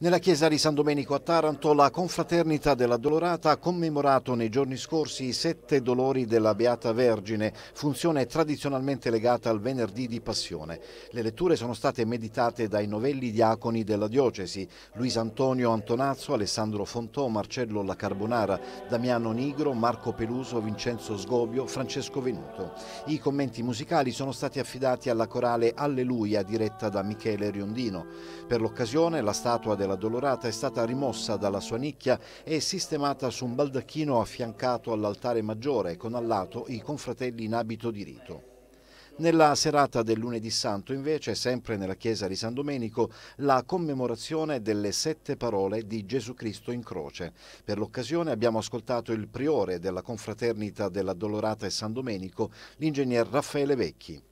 Nella chiesa di San Domenico a Taranto la confraternita della Dolorata ha commemorato nei giorni scorsi i sette dolori della Beata Vergine, funzione tradizionalmente legata al venerdì di Passione. Le letture sono state meditate dai novelli diaconi della diocesi, Luis Antonio Antonazzo, Alessandro Fontò, Marcello La Carbonara, Damiano Nigro, Marco Peluso, Vincenzo Sgobbio, Francesco Venuto. I commenti musicali sono stati affidati alla corale Alleluia diretta da Michele Riondino. Per l'occasione la statua della la Dolorata è stata rimossa dalla sua nicchia e sistemata su un baldacchino affiancato all'altare maggiore con al lato i confratelli in abito di rito. Nella serata del lunedì santo invece, sempre nella chiesa di San Domenico, la commemorazione delle sette parole di Gesù Cristo in croce. Per l'occasione abbiamo ascoltato il priore della confraternita della Dolorata e San Domenico, l'ingegner Raffaele Vecchi.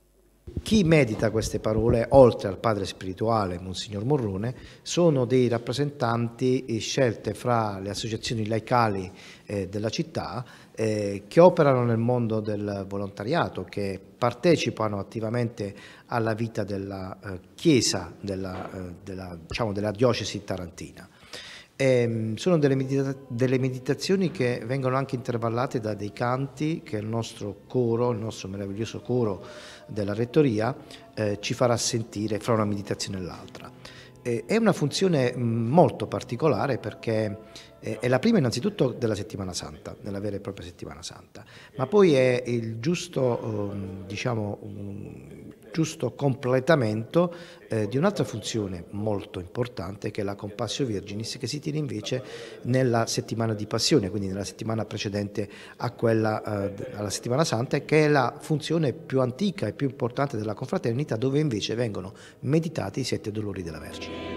Chi medita queste parole, oltre al padre spirituale Monsignor Morrone, sono dei rappresentanti eh, scelte fra le associazioni laicali eh, della città eh, che operano nel mondo del volontariato, che partecipano attivamente alla vita della chiesa della, della, diciamo, della diocesi tarantina. E ehm, sono delle, medita delle, meditazioni che vengono anche intervallate da dei canti che il nostro coro, il nostro meraviglioso coro della rettoria, eh, ci farà sentire fra una meditazione e l'altra. Eh, è una funzione mm, molto particolare perché eh, è la prima innanzitutto della settimana santa, della vera e propria settimana santa, ma poi è il giusto, ehm, diciamo, giusto completamento eh, di un'altra funzione molto importante che è la Compassio Virginis che si tiene invece nella settimana di passione, quindi nella settimana precedente quella, eh, alla settimana santa, che è la funzione più antica e più importante della confraternita dove invece vengono meditati i sette dolori della Vergine.